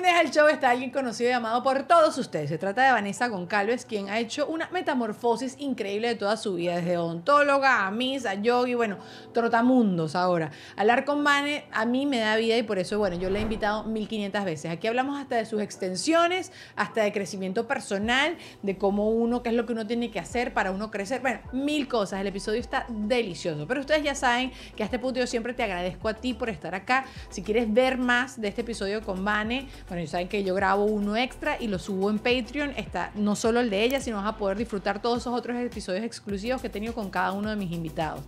deja al show está alguien conocido y amado por todos ustedes. Se trata de Vanessa Goncalves, quien ha hecho una metamorfosis increíble de toda su vida, desde odontóloga a a yogi, bueno, trotamundos ahora. Hablar con Vane a mí me da vida y por eso, bueno, yo la he invitado 1500 veces. Aquí hablamos hasta de sus extensiones, hasta de crecimiento personal, de cómo uno, qué es lo que uno tiene que hacer para uno crecer, bueno, mil cosas. El episodio está delicioso, pero ustedes ya saben que a este punto yo siempre te agradezco a ti por estar acá. Si quieres ver más de este episodio con Vane, bueno, ya saben que yo grabo uno extra y lo subo en Patreon. Está no solo el de ella, sino vas a poder disfrutar todos esos otros episodios exclusivos que he tenido con cada uno de mis invitados.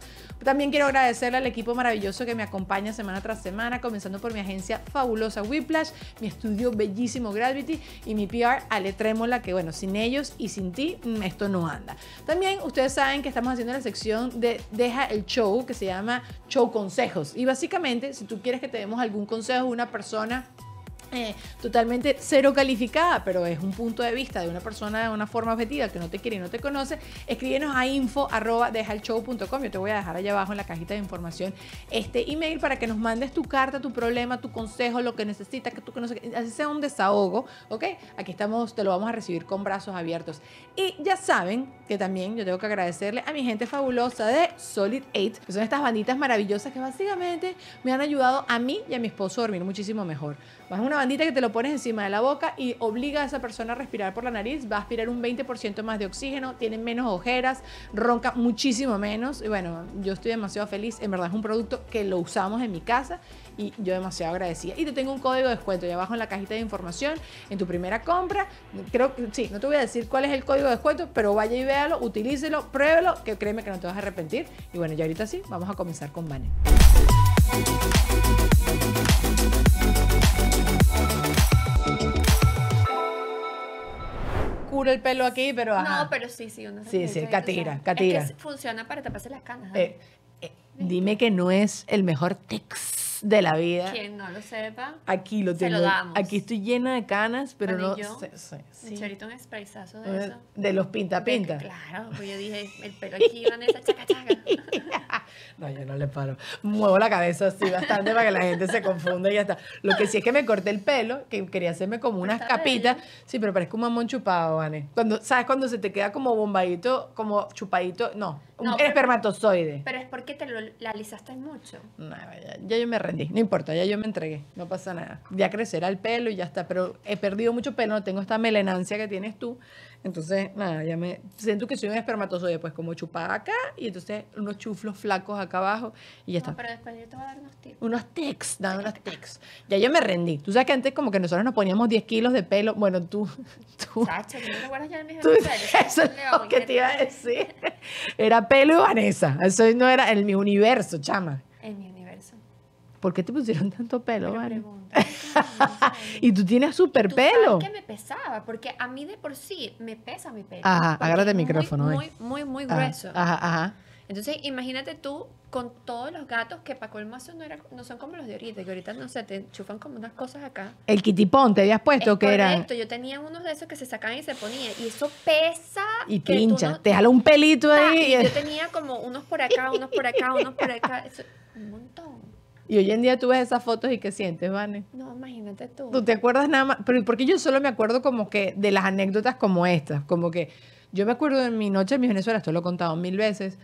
También quiero agradecerle al equipo maravilloso que me acompaña semana tras semana, comenzando por mi agencia fabulosa Whiplash, mi estudio bellísimo Gravity y mi PR Ale Trémola, que bueno, sin ellos y sin ti mm, esto no anda. También ustedes saben que estamos haciendo la sección de Deja el Show, que se llama Show Consejos. Y básicamente, si tú quieres que te demos algún consejo de una persona eh, totalmente cero calificada, pero es un punto de vista de una persona de una forma objetiva que no te quiere y no te conoce, escríbenos a info arroba dejalshow.com. Yo te voy a dejar allá abajo en la cajita de información este email para que nos mandes tu carta, tu problema, tu consejo, lo que necesitas, que tú que sea un desahogo, ¿ok? Aquí estamos, te lo vamos a recibir con brazos abiertos. Y ya saben que también yo tengo que agradecerle a mi gente fabulosa de Solid 8, que son estas banditas maravillosas que básicamente me han ayudado a mí y a mi esposo a dormir muchísimo mejor. Más una bandita que te lo pones encima de la boca y obliga a esa persona a respirar por la nariz, va a aspirar un 20% más de oxígeno, tiene menos ojeras, ronca muchísimo menos. Y bueno, yo estoy demasiado feliz. En verdad es un producto que lo usamos en mi casa y yo demasiado agradecida. Y te tengo un código de descuento ya abajo en la cajita de información en tu primera compra. Creo que sí, no te voy a decir cuál es el código de descuento, pero vaya y véalo, utilícelo, pruébelo, que créeme que no te vas a arrepentir. Y bueno, ya ahorita sí, vamos a comenzar con Bane el pelo aquí, pero No, pero sí, sí, uno Sí, sí, catira, catira. Es que funciona para taparse las canas. Eh, eh, dime que no es el mejor text de la vida. Quien no lo sepa, aquí lo tengo. Aquí estoy llena de canas, pero no. sé, sí. un de eso. De los pinta pinta. claro, pues yo dije, el pelo aquí, esa chaca chaca. no, yo no le paro. Muevo la cabeza así bastante para que la gente se confunda y ya está. Lo que sí es que me corté el pelo, que quería hacerme como unas capitas. Sí, pero parezco un mamón chupado, Vane. Cuando, ¿Sabes cuando se te queda como bombadito, como chupadito? No, no espermatozoide. Pero es porque te lo, la alisaste mucho. No, ya, ya yo me no importa, ya yo me entregué, no pasa nada. Ya crecerá el pelo y ya está, pero he perdido mucho pelo, no tengo esta melenancia que tienes tú. Entonces, nada, ya me siento que soy un espermatozoide, pues como chupada acá y entonces unos chuflos flacos acá abajo y ya está. pero después yo te voy a dar unos tips. Unos tics, dame unos tics. Ya yo me rendí. Tú sabes que antes como que nosotros nos poníamos 10 kilos de pelo. Bueno, tú, tú. ¿tú acuerdas ya de mis tú, Eso es lo que te iba a decir. Era pelo y Vanessa. Eso no era el mi universo, chama. mi universo. ¿por qué te pusieron tanto pelo, y tú tienes súper pelo. que me pesaba, porque a mí de por sí me pesa mi pelo. Ajá, agárrate el micrófono. Muy, muy, muy, grueso. Ajá, ajá. Entonces, imagínate tú con todos los gatos que para colmazo no, no son como los de ahorita, que ahorita no sé, te enchufan como unas cosas acá. El kitipón, te habías puesto que era. yo tenía unos de esos que se sacaban y se ponían, y eso pesa. Y pincha, te jala un pelito ahí. yo eh. tenía como unos por acá, unos por acá, unos por acá, un montón. Y hoy en día tú ves esas fotos y ¿qué sientes, Vane? No, imagínate tú. Tú te acuerdas nada más, pero porque yo solo me acuerdo como que de las anécdotas como estas, como que yo me acuerdo de mi noche en mi Venezuela, esto lo he contado mil veces,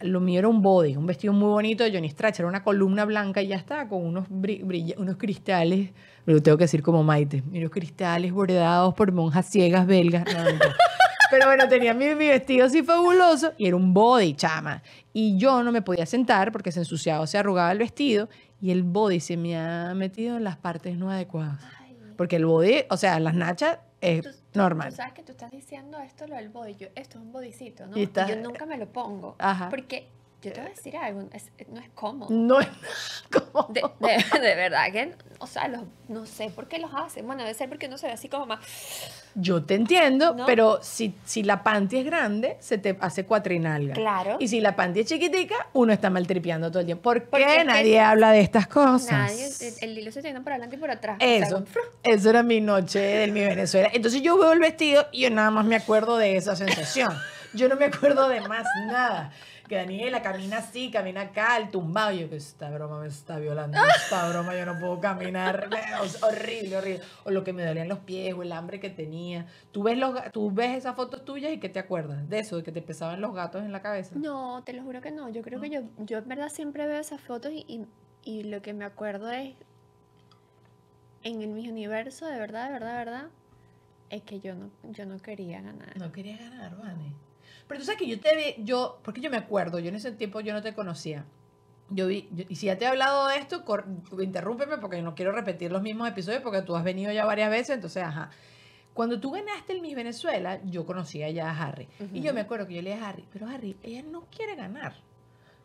lo mío era un body, un vestido muy bonito de Johnny Stratch, era una columna blanca y ya está, con unos, unos cristales, lo tengo que decir como Maite, unos cristales bordados por monjas ciegas belgas. Pero bueno, tenía mi, mi, vestido así fabuloso y era un body, chama. Y yo no me podía sentar porque se ensuciaba o se arrugaba el vestido y el body se me ha metido en las partes no adecuadas. Porque el body, o sea, las nachas es normal. sabes que tú estás diciendo esto, lo del body. esto es un bodicito, ¿no? Y Yo eh, nunca me lo pongo. Ajá. Porque yo te voy a decir algo, es, no es cómodo. No es cómodo. De, verdad que, o sea, no sé por qué los hacen. Bueno, debe ser porque uno se ve así como más... Yo te entiendo, pero si, si la panty es grande, se te hace cuatrinalga. Claro. Y si la panty es chiquitica, uno está maltripeando todo el día ¿Por qué nadie habla de estas cosas? Nadie, el, hilo se tiene por adelante y por atrás. Eso, eso era mi noche de mi Venezuela. Entonces yo veo el vestido y yo nada más me acuerdo de esa sensación. Yo no me acuerdo de más nada que Daniela camina así, camina acá, el tumbado. yo, que esta broma me está violando, esta broma yo no puedo caminar. horrible, horrible. O lo que me dolían los pies, o el hambre que tenía. Tú ves, tú ves esas fotos tuyas y qué te acuerdas de eso, de que te pesaban los gatos en la cabeza. No, te lo juro que no. Yo creo que yo, yo en verdad siempre veo esas fotos y, lo que me acuerdo es en el mi universo, de verdad, de verdad, de verdad, es que yo no, yo no quería ganar. No quería ganar, Vane. Pero tú sabes que yo te vi, yo, porque yo me acuerdo, yo en ese tiempo yo no te conocía. Yo vi, y si ya te he hablado de esto, interrúmpeme porque no quiero repetir los mismos episodios porque tú has venido ya varias veces, entonces, ajá. Cuando tú ganaste el Miss Venezuela, yo conocía ya a Harry. Y yo me acuerdo que yo le a Harry, pero Harry, ella no quiere ganar.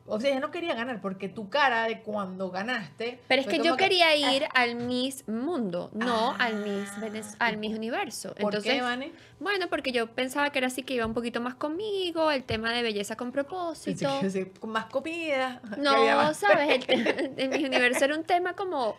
O sea, yo no quería ganar porque tu cara de cuando ganaste. Pero es que yo quería ah". ir al Miss Mundo, no al Miss ah. al Miss Universo. ¿Por qué, Vane? Bueno, porque yo pensaba que era así que iba un poquito más conmigo, el tema de belleza con propósito. Sí, más comida. No, sabes, el, el Miss Universo era un tema como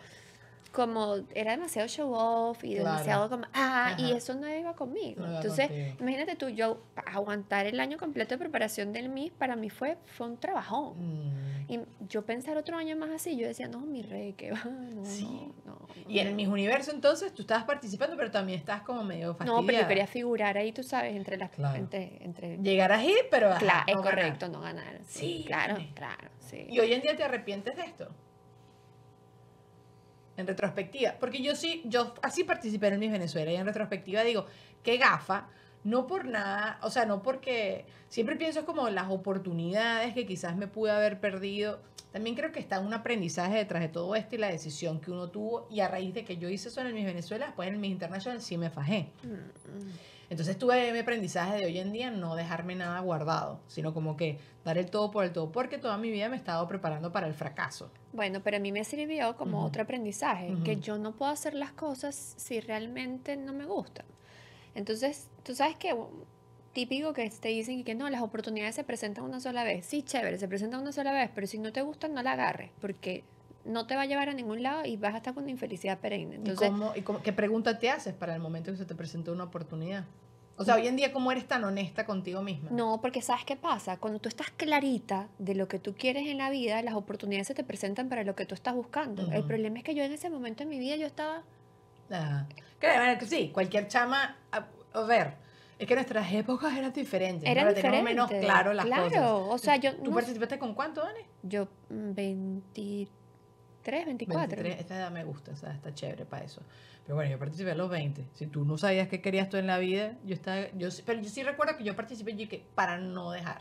como era demasiado show off y demasiado como, ah, y eso no iba conmigo. Entonces, imagínate tú, yo aguantar el año completo de preparación del MIS para mí fue, fue un trabajón. Mm. Y yo pensar otro año más así, yo decía, no, mi rey, que va, no, sí. no, Y en el MIS Universo entonces tú estabas participando, pero también estás como medio fastidiada. No, pero yo quería figurar ahí, tú sabes, entre las... Claro. Entre, Llegar allí, pero... Claro, es correcto, no ganar. Sí, claro, claro. Sí. ¿Y hoy en día te arrepientes de esto? en retrospectiva, porque yo sí, yo así participé en Miss Venezuela y en retrospectiva digo, qué gafa, no por nada, o sea, no porque siempre pienso como las oportunidades que quizás me pude haber perdido. También creo que está un aprendizaje detrás de todo esto y la decisión que uno tuvo y a raíz de que yo hice eso en el Miss Venezuela, pues en el Miss International sí me fajé. Mm, mm. Entonces tuve mi aprendizaje de hoy en día no dejarme nada guardado, sino como que dar el todo por el todo, porque toda mi vida me he estado preparando para el fracaso. Bueno, pero a mí me sirvió como otro aprendizaje, que yo no puedo hacer las cosas si realmente no me gustan. Entonces, tú sabes que típico que te dicen que no, las oportunidades se presentan una sola vez. Sí, chévere, se presentan una sola vez, pero si no te gustan, no la agarres, porque no te va a llevar a ningún lado y vas a estar con infelicidad perenne. Entonces, ¿Y, cómo, y qué pregunta te haces para el momento que se te presentó una oportunidad? O sea, mm. hoy en día, ¿cómo eres tan honesta contigo misma? No, porque ¿sabes qué pasa? Cuando tú estás clarita de lo que tú quieres en la vida, las oportunidades se te presentan para lo que tú estás buscando. El problema es que yo en ese momento en mi vida yo estaba... Claro, sí, cualquier chama... A, ver, es que nuestras épocas eran diferentes. Era menos claro las cosas. Claro, o sea, yo... ¿Tú participaste con cuánto, Dani? Yo, 23 mm, 23, 24. esta edad me gusta, o sea, está chévere para eso. Pero bueno, yo participé a los 20. Si tú no sabías qué querías tú en la vida, yo estaba, yo, pero yo sí recuerdo que yo participé para no dejar.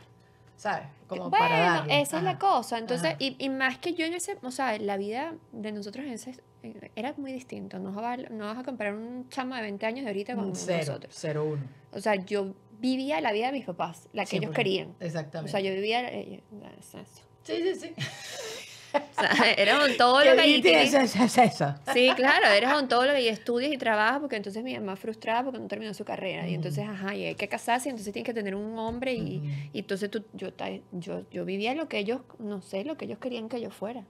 ¿Sabes? Como bueno, para esa es la cosa. Entonces, y, más que yo en ese, o sea, la vida de nosotros en eh, era muy distinto. No vas a, no vas a comparar un chama de 20 años de ahorita con cero, nosotros. Cero, uno. O sea, yo vivía la vida de mis papás, la que ellos querían. Exactamente. O sea, yo vivía... Eh, eh, sí, sí, sí. eres ontóloga y... Sí, y estudias y trabajas porque entonces mi mamá frustrada porque no terminó su carrera. Y entonces, mm. ajá, y hay que casarse, entonces tiene que tener un hombre y, mm. entonces yo, yo, yo vivía lo que ellos, no sé, lo que ellos querían que yo fuera.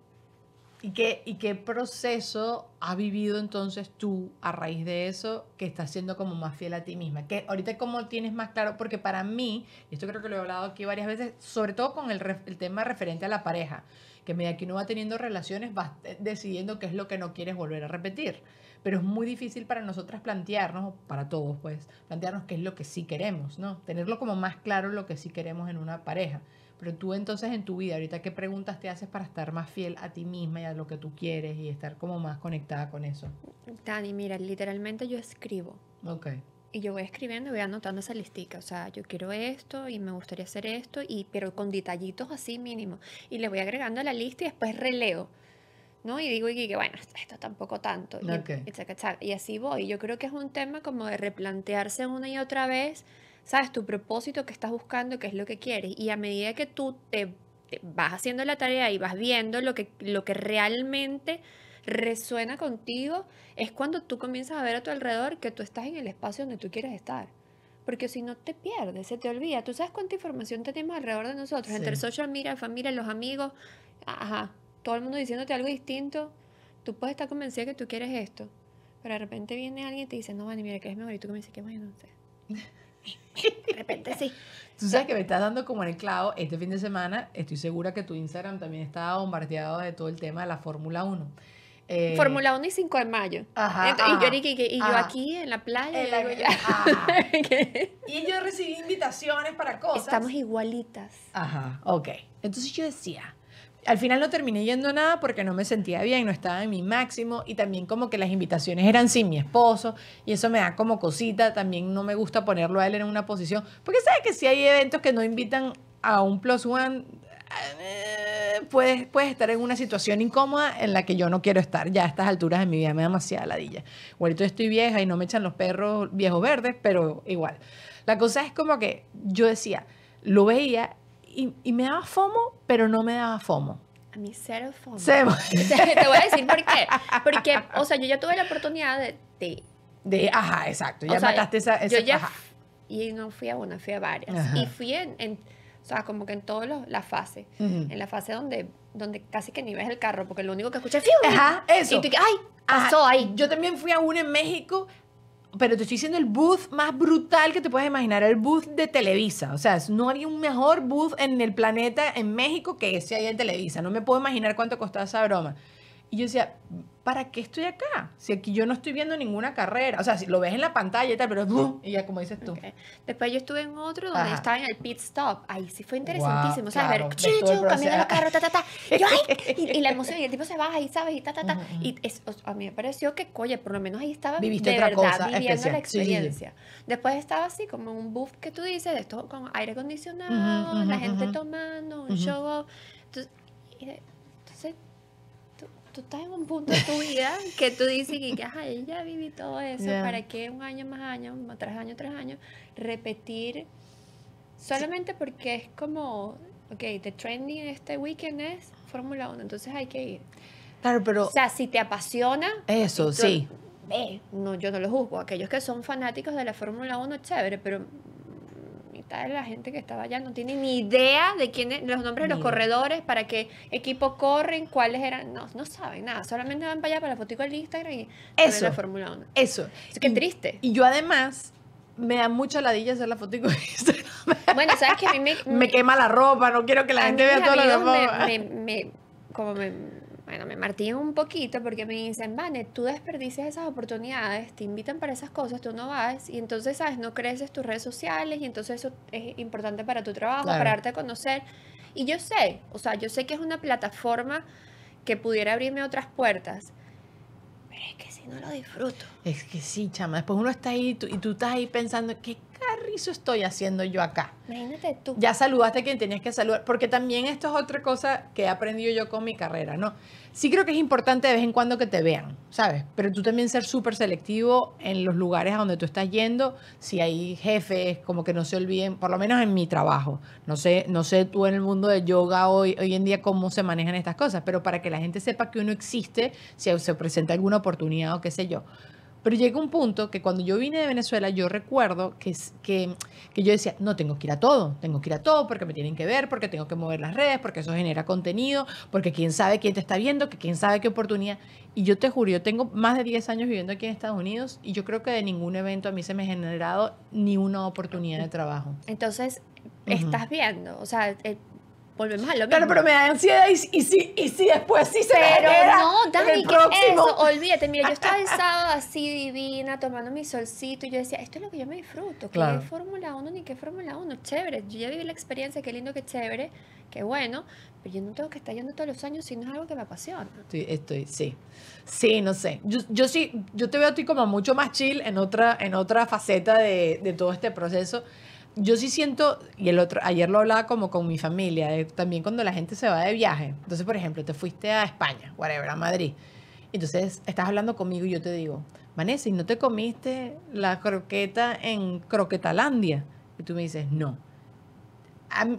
¿Y qué, ¿Y qué proceso ha vivido entonces tú a raíz de eso que estás siendo como más fiel a ti misma? Que ahorita cómo tienes más claro, porque para mí, y esto creo que lo he hablado aquí varias veces, sobre todo con el, tema referente a la pareja, que media que uno va teniendo relaciones vas eh, decidiendo qué es lo que no quieres volver a repetir. Pero es muy difícil para nosotras plantearnos, para todos pues, plantearnos qué es lo que sí queremos, ¿no? Tenerlo como más claro lo que sí queremos en una pareja. Pero tú entonces en tu vida, ahorita, ¿qué preguntas te haces para estar más fiel a ti misma y a lo que tú quieres y estar como más conectada con eso? Dani mira, literalmente yo escribo. Ok. Y yo voy escribiendo y voy anotando esa listica. O sea, yo quiero esto y me gustaría hacer esto, y, pero con detallitos así mínimos. Y le voy agregando a la lista y después releo. ¿no? Y digo, y que bueno, esto tampoco tanto. Y, y así voy. Yo creo que es un tema como de replantearse una y otra vez sabes, tu propósito que estás buscando, qué es lo que quieres. Y a medida que tú te, vas haciendo la tarea y vas viendo lo que, lo que realmente resuena contigo, es cuando tú comienzas a ver a tu alrededor que tú estás en el espacio donde tú quieres estar. Porque si no te pierdes, se te olvida. ¿Tú sabes cuánta información tenemos alrededor de nosotros? Entre social media, familia, los amigos, ajá, todo el mundo diciéndote algo distinto. Tú puedes estar convencida que tú quieres esto, pero de repente viene alguien y te dice, no, Vani, mira, que es mejor. Y tú comienzas, que más? Yo no sé. De repente sí. Tú sabes que me estás dando como en el clavo. Este fin de semana estoy segura que tu Instagram también está bombardeado de todo el tema de la Fórmula 1. Eh, Fórmula 1 y 5 de mayo. y yo, aquí en la playa. y, yo, recibí invitaciones para cosas. Estamos igualitas. Ajá, ok. Entonces yo decía, al final no terminé yendo a nada porque no me sentía bien, no estaba en mi máximo y también como que las invitaciones eran sin mi esposo y eso me da como cosita, también no me gusta ponerlo a él en una posición, porque sabes que si hay eventos que no invitan a un plus one, eh, puedes, estar en una situación incómoda en la que yo no quiero estar, ya a estas alturas de mi vida me da demasiada ladilla. Ahorita estoy vieja y no me echan los perros viejos verdes, pero igual. La cosa es como que yo decía, lo veía y, me daba FOMO, pero no me daba FOMO. A mí cero FOMO. Te voy a decir por qué. Porque, o sea, yo ya tuve la oportunidad de... de, ajá, exacto. Ya mataste esa... esa yo Y no fui a una, fui a varias. Y fui en, o sea, como que en todas las fases. En la fase donde, donde casi que ni ves el carro, porque lo único que escuchas es... Ajá, eso. Y tú, ay, pasó ahí. Yo también fui a una en México pero te estoy diciendo el booth más brutal que te puedes imaginar, el booth de Televisa. O sea, no hay un mejor booth en el planeta, en México, que ese ahí en Televisa. No me puedo imaginar cuánto costaba esa broma. Y yo decía, ¿para qué estoy acá? Si aquí yo no estoy viendo ninguna carrera. O sea, si lo ves en la pantalla y tal, pero ¡bum! y ya como dices tú. Después yo estuve en otro donde estaba en el pit stop. Ahí sí fue interesantísimo. o sea, ver, chuchu, cambiando los carro, ta, ta, ta. Yo, ay, y, la emoción, y el tipo se baja y sabes, y ta, ta, ta. Y a mí me pareció que, oye, por lo menos ahí estaba Viviste de otra verdad cosa viviendo la experiencia. Después estaba así como un buff que tú dices, de esto con aire acondicionado, la gente tomando, un show. Entonces, tú estás en un punto de tu vida que tú dices que ya viví todo eso, ¿para qué un año más año, tras año tres años, repetir? Solamente porque es como, ok, the trending este weekend es Fórmula 1, entonces hay que ir. Claro, pero... O sea, si te apasiona... Eso, sí. no, yo no lo juzgo. Aquellos que son fanáticos de la Fórmula 1, chévere, pero la gente que estaba allá no tiene ni idea de quiénes, los nombres de los corredores, para qué equipo corren, cuáles eran, no, no saben nada, solamente van para allá para la fotico del Instagram y eso, la Fórmula 1. Eso. Es triste. Y yo además me da mucha ladilla hacer la fotico de Instagram. Bueno, sabes que a mí me, quema la ropa, no quiero que la gente vea todo lo que como me bueno, me martillan un poquito porque me dicen, Vane, tú desperdicias esas oportunidades, te invitan para esas cosas, tú no vas y entonces, ¿sabes? No creces tus redes sociales y entonces eso es importante para tu trabajo, para darte a conocer. Y yo sé, o sea, yo sé que es una plataforma que pudiera abrirme otras puertas, pero es que si no lo disfruto. Es que sí, chama, después uno está ahí y tú, y tú estás ahí pensando, ¿qué carrizo estoy haciendo yo acá? Imagínate tú. Ya saludaste a quien tenías que saludar, porque también esto es otra cosa que he aprendido yo con mi carrera, ¿no? Sí creo que es importante de vez en cuando que te vean, ¿sabes? Pero tú también ser súper selectivo en los lugares a donde tú estás yendo, si hay jefes, como que no se olviden, por lo menos en mi trabajo. No sé, no sé tú en el mundo de yoga hoy, hoy en día cómo se manejan estas cosas, pero para que la gente sepa que uno existe, si se presenta alguna oportunidad o qué sé yo. Pero llega un punto que cuando yo vine de Venezuela, yo recuerdo que, que, que yo decía, no, tengo que ir a todo, tengo que ir a todo porque me tienen que ver, porque tengo que mover las redes, porque eso genera contenido, porque quién sabe quién te está viendo, que quién sabe qué oportunidad. Y yo te juro, yo tengo más de 10 años viviendo aquí en Estados Unidos y yo creo que de ningún evento a mí se me ha generado ni una oportunidad de trabajo. Entonces, estás viendo, o sea, eh, Claro, pero me da ansiedad y, si, y si después sí se Pero no, Dani, que eso? Olvídate, mira, yo estaba el sábado así divina, tomando mi solcito y yo decía, esto es lo que yo me disfruto, que claro. Fórmula 1 ni que Fórmula 1, chévere, yo ya viví la experiencia, qué lindo, qué chévere, qué bueno, pero yo no tengo que estar yendo todos los años si no es algo que me apasiona. Estoy, estoy sí. Sí, no sé. Yo, yo sí, yo te veo a ti como mucho más chill en otra, en otra faceta de, de todo este proceso yo sí siento, y el otro, ayer lo hablaba como con mi familia, eh, también cuando la gente se va de viaje. Entonces, por ejemplo, te fuiste a España, whatever, a Madrid. Entonces, estás hablando conmigo y yo te digo, Vanessa, ¿y no te comiste la croqueta en Croquetalandia? Y tú me dices, no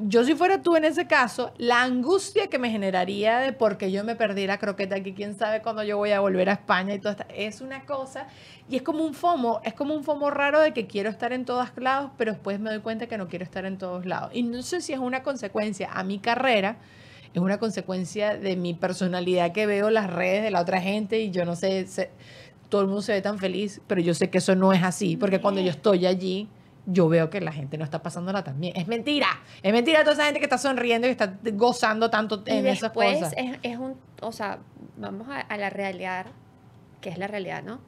yo si fuera tú en ese caso, la angustia que me generaría de porque yo me perdiera croqueta aquí, quién sabe cuándo yo voy a volver a España y todo esto, es una cosa y es como un FOMO, es como un FOMO raro de que quiero estar en todos lados, pero después me doy cuenta que no quiero estar en todos lados. Y no sé si es una consecuencia a mi carrera, es una consecuencia de mi personalidad que veo las redes de la otra gente y yo no sé, todo el mundo se ve tan feliz, pero yo sé que eso no es así, porque cuando yo estoy allí yo veo que la gente no está pasándola tan bien. Es mentira. Es mentira toda esa gente que está sonriendo y está gozando tanto en esas cosas. Es, es un, o sea, vamos a, la realidad, que es la realidad, ¿no?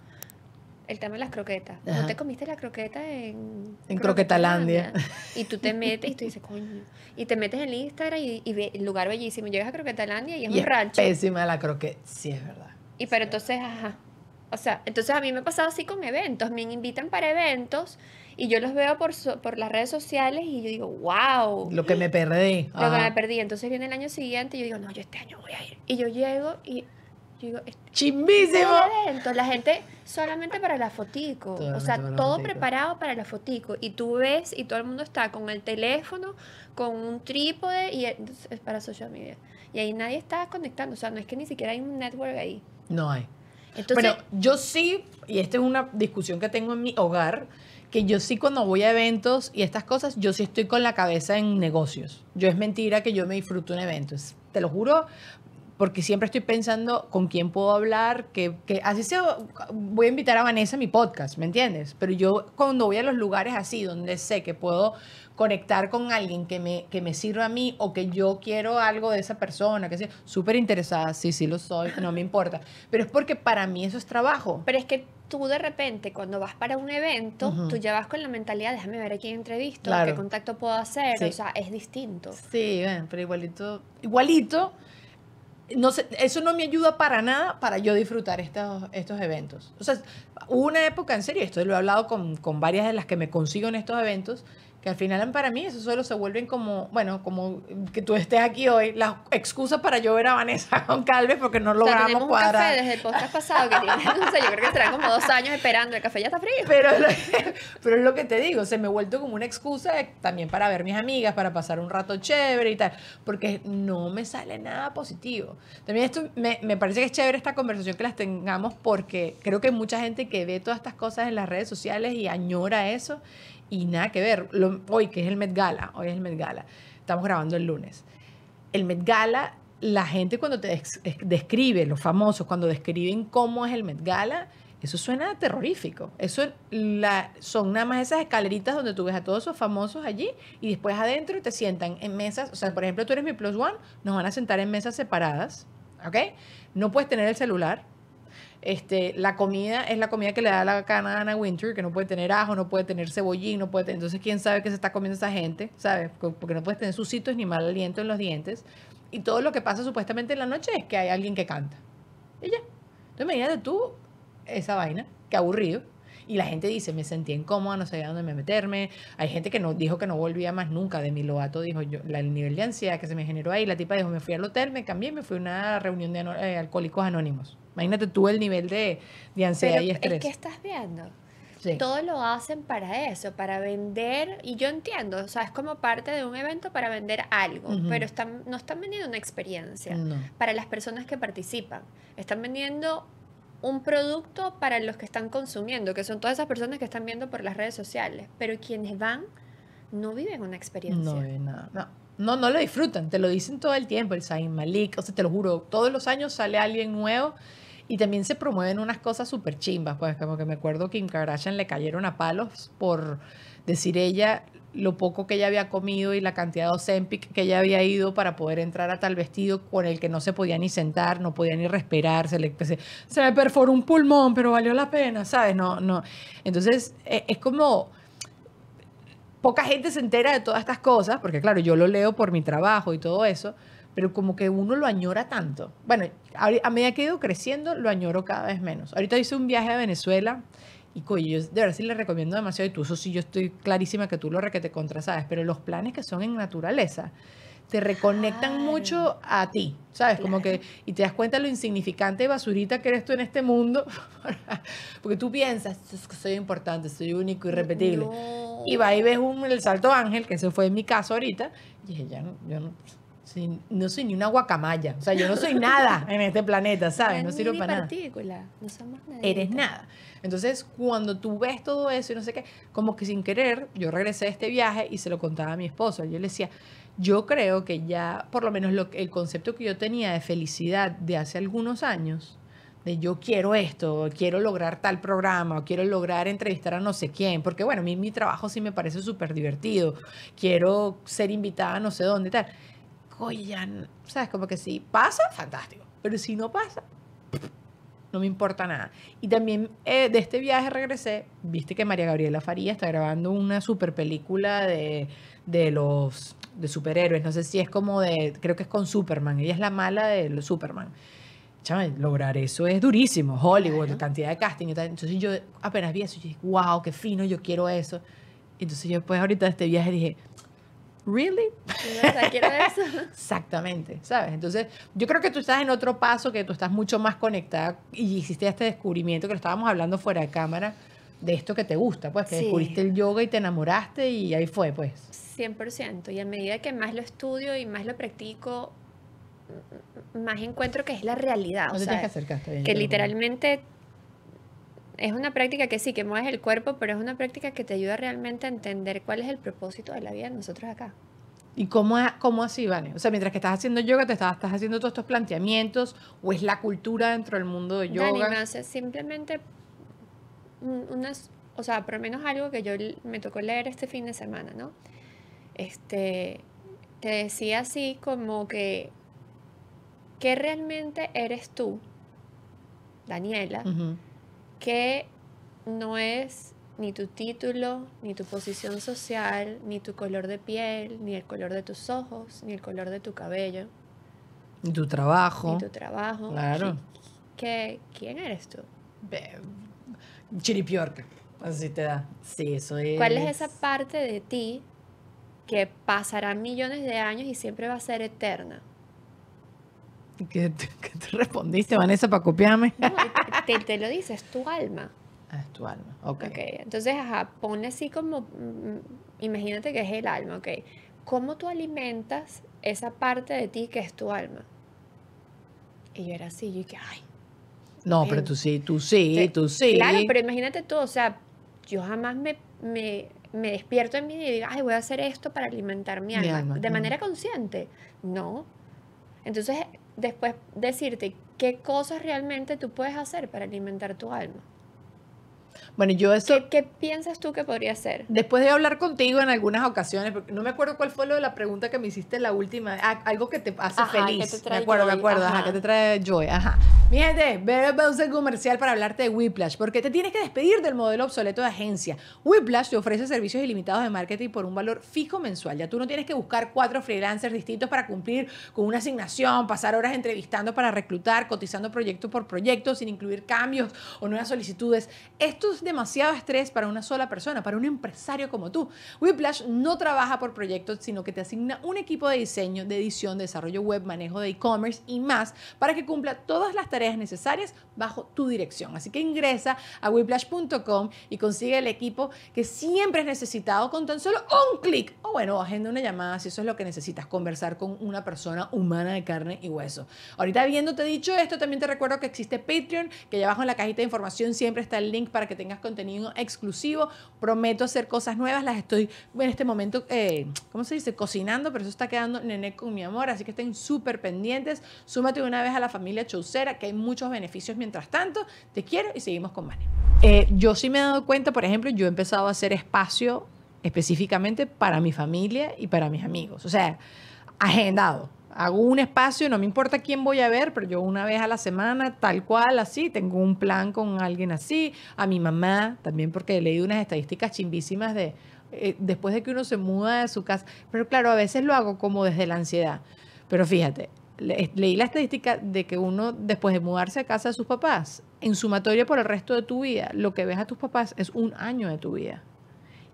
El tema de las croquetas. No te comiste la croqueta en... En Croquetalandia. Y tú te metes y tú dices, coño. Y te metes en Instagram y, ve el lugar bellísimo. Llegas a Croquetalandia y es y un es rancho. Pésima la croqueta. Sí, es verdad. Y pero entonces, ajá. O sea, entonces a mí me ha pasado así con eventos. Me invitan para eventos y yo los veo por, por las redes sociales y yo digo, wow. Lo que me perdí. Lo que me perdí. Entonces viene el año siguiente y yo digo, no, yo este año voy a ir. Y yo llego y digo, este, ¡chimbísimo! Este entonces La gente solamente para la fotico. o sea, todo preparado para la fotico. Y tú ves y todo el mundo está con el teléfono, con un trípode y e, es para social media. Y ahí nadie está conectando. O sea, no es que ni siquiera hay un network ahí. No hay. Entonces, yo sí, y esta es una discusión que tengo en mi hogar que yo sí cuando voy a eventos y estas cosas, yo sí estoy con la cabeza en negocios. Yo es mentira que yo me disfruto en eventos. Te lo juro, porque siempre estoy pensando con quién puedo hablar, que, así sea, voy a invitar a Vanessa a mi podcast, ¿me entiendes? Pero yo cuando voy a los lugares así, donde sé que puedo conectar con alguien que me, que me sirva a mí o que yo quiero algo de esa persona, que sea súper interesada, sí, sí lo soy, no me importa, pero es porque para mí eso es trabajo. Pero es que tú de repente cuando vas para un evento, tú ya vas con la mentalidad, déjame ver a quién entrevisto, qué contacto puedo hacer, o sea, es distinto. Sí, pero igualito, igualito, no eso no me ayuda para nada para yo disfrutar estos, estos eventos. O sea, hubo una época, en serio, esto lo he hablado con, con varias de las que me consigo en estos eventos, al final para mí eso solo se vuelven como, bueno, como que tú estés aquí hoy, las excusas para yo ver a Vanessa con Calves porque no logramos o sea, café desde el podcast pasado que tiene, yo creo que serán como dos años esperando, el café ya está frío. Pero, pero es lo que te digo, se me ha vuelto como una excusa también para ver mis amigas, para pasar un rato chévere y tal, porque no me sale nada positivo. También esto me, me parece que es chévere esta conversación que las tengamos porque creo que hay mucha gente que ve todas estas cosas en las redes sociales y añora eso y nada que ver, hoy que es el Met Gala, hoy es el Met Gala, estamos grabando el lunes. El Met Gala, la gente cuando te describe, los famosos, cuando describen cómo es el Met Gala, eso suena terrorífico. Eso la, son nada más esas escaleritas donde tú ves a todos esos famosos allí y después adentro te sientan en mesas. O sea, por ejemplo, tú eres mi plus one, nos van a sentar en mesas separadas, ¿ok? No puedes tener el celular, este, la comida es la comida que le da la cana a Winter, que no puede tener ajo, no puede tener cebollín, no puede Entonces, ¿quién sabe qué se está comiendo esa gente? ¿Sabes? Porque no puede tener sucitos ni mal aliento en los dientes. Y todo lo que pasa supuestamente en la noche es que hay alguien que canta. Y ya. Entonces, de tú esa vaina, qué aburrido. Y la gente dice, me sentí incómoda, no sabía dónde me meterme. Hay gente que no, dijo que no volvía más nunca. De mi loato, dijo, yo, la, el nivel de ansiedad que se me generó ahí. La tipa dijo, me fui al hotel, me cambié, me fui a una reunión de eh, alcohólicos anónimos. Imagínate tú el nivel de, ansiedad y estrés. Es que estás viendo. Todo lo hacen para eso, para vender, y yo entiendo, o sea, es como parte de un evento para vender algo, pero están, no están vendiendo una experiencia para las personas que participan, están vendiendo un producto para los que están consumiendo, que son todas esas personas que están viendo por las redes sociales, pero quienes van no viven una experiencia. No no. No, lo disfrutan, te lo dicen todo el tiempo, el Saint Malik, o sea, te lo juro, todos los años sale alguien nuevo y también se promueven unas cosas súper chimbas, pues como que me acuerdo que Kim le cayeron a palos por decir ella lo poco que ella había comido y la cantidad de Ozempic que ella había ido para poder entrar a tal vestido con el que no se podía ni sentar, no podía ni respirar, se le, me perforó un pulmón, pero valió la pena, ¿sabes? No, no. Entonces, e, es como poca gente se entera de todas estas cosas, porque claro, yo lo leo por mi trabajo y todo eso, pero como que uno lo añora tanto. Bueno, a, medida que he ido creciendo, lo añoro cada vez menos. Ahorita hice un viaje a Venezuela y coño, yo de verdad sí le recomiendo demasiado. Y tú, eso sí, yo estoy clarísima que tú lo requete contra, ¿sabes? Pero los planes que son en naturaleza te reconectan mucho a ti, ¿sabes? Como que, y te das cuenta de lo insignificante y basurita que eres tú en este mundo, porque tú piensas, soy importante, soy único, irrepetible. Y va y ves un, el salto ángel, que se fue en mi caso ahorita, y dije, ya no, yo no, no soy ni una guacamaya. O sea, yo no soy nada en este planeta, ¿sabes? No sirvo para nada. nada. Eres nada. Entonces, cuando tú ves todo eso y no sé qué, como que sin querer, yo regresé de este viaje y se lo contaba a mi esposo. Yo le decía, yo creo que ya, por lo menos el concepto que yo tenía de felicidad de hace algunos años, de yo quiero esto, quiero lograr tal programa, quiero lograr entrevistar a no sé quién, porque bueno, a mí mi trabajo sí me parece súper divertido, quiero ser invitada no sé dónde, tal ya, ¿sabes? Como que si pasa, fantástico. Pero si no pasa, no me importa nada. Y también eh, de este viaje regresé, viste que María Gabriela Faría está grabando una super película de, de los de superhéroes, no sé si es como de, creo que es con Superman, ella es la mala de Superman. Chame, lograr eso es durísimo, Hollywood, cantidad de casting. Y tal. Entonces yo apenas vi eso, y dije, wow, qué fino, yo quiero eso. Entonces yo después pues, ahorita de este viaje dije, ¿Really? Eso? Exactamente, ¿sabes? Entonces, yo creo que tú estás en otro paso, que tú estás mucho más conectada y hiciste este descubrimiento que lo estábamos hablando fuera de cámara, de esto que te gusta, pues, que descubriste el yoga y te enamoraste y ahí fue, pues. 100%, y a medida que más lo estudio y más lo practico, más encuentro que es la realidad. o sea, que literalmente es una práctica que sí, que mueves el cuerpo, pero es una práctica que te ayuda realmente a entender cuál es el propósito de la vida de nosotros acá. ¿Y cómo, cómo así, Vane? O sea, mientras que estás haciendo yoga, te estás, estás, haciendo todos estos planteamientos, o es la cultura dentro del mundo de yoga. Dani, no, o sea, simplemente o sea, por lo menos algo que yo me tocó leer este fin de semana, ¿no? Este, te decía así como que, ¿qué realmente eres tú, Daniela? que no es ni tu título, ni tu posición social, ni tu color de piel, ni el color de tus ojos, ni el color de tu cabello. Ni tu trabajo. Ni tu trabajo. Claro. ¿Quién eres tú? Chiripiorca. Así te da. Sí, eso es. ¿Cuál es esa parte de ti que pasará millones de años y siempre va a ser eterna? ¿Qué te, respondiste, Vanessa, para copiarme? te, lo dices, tu alma. Ah, es tu alma, ok. Entonces, ajá, pone así como, mm, imagínate que es el alma, ok. ¿Cómo tú alimentas esa parte de ti que es tu alma? Y yo era así, yo dije, ay. No, pero tú sí, tú sí, tú sí. Claro, pero imagínate tú, o sea, yo jamás me, despierto en mí y digo, ay, voy a hacer esto para alimentar mi, alma, de manera consciente. No. Entonces, después decirte qué cosas realmente tú puedes hacer para alimentar tu alma. Bueno, yo eso... ¿Qué, piensas tú que podría ser? Después de hablar contigo en algunas ocasiones, no me acuerdo cuál fue lo de la pregunta que me hiciste la última, ah, algo que te hace feliz. me acuerdo, me acuerdo, que te trae joy, ajá. Mi gente, un comercial para hablarte de Whiplash, porque te tienes que despedir del modelo obsoleto de agencia. Whiplash te ofrece servicios ilimitados de marketing por un valor fijo mensual. Ya tú no tienes que buscar cuatro freelancers distintos para cumplir con una asignación, pasar horas entrevistando para reclutar, cotizando proyecto por proyecto, sin incluir cambios o nuevas solicitudes. Estos demasiado estrés para una sola persona, para un empresario como tú. Whiplash no trabaja por proyectos, sino que te asigna un equipo de diseño, de edición, desarrollo web, manejo de e-commerce y más para que cumpla todas las tareas necesarias bajo tu dirección. Así que ingresa a whiplash.com y consigue el equipo que siempre es necesitado con tan solo un clic. O bueno, agenda una llamada si eso es lo que necesitas, conversar con una persona humana de carne y hueso. Ahorita viéndote dicho esto, también te recuerdo que existe Patreon, que allá abajo en la cajita de información siempre está el link para que tengas contenido exclusivo. Prometo hacer cosas nuevas. Las estoy en este momento, eh, ¿cómo se dice? Cocinando, pero eso está quedando nené con mi amor. Así que estén súper pendientes. Súmate una vez a la familia Chaucera, que hay muchos beneficios mientras tanto. Te quiero y seguimos con Vane. Eh, yo sí me he dado cuenta, por ejemplo, yo he empezado a hacer espacio específicamente para mi familia y para mis amigos. O sea, agendado hago un espacio, no me importa quién voy a ver, pero yo una vez a la semana, tal cual, así, tengo un plan con alguien así, a mi mamá también, porque he leído unas estadísticas chimbísimas de eh, después de que uno se muda de su casa, pero claro, a veces lo hago como desde la ansiedad, pero fíjate, leí la estadística de que uno después de mudarse a casa de sus papás, en sumatoria por el resto de tu vida, lo que ves a tus papás es un año de tu vida.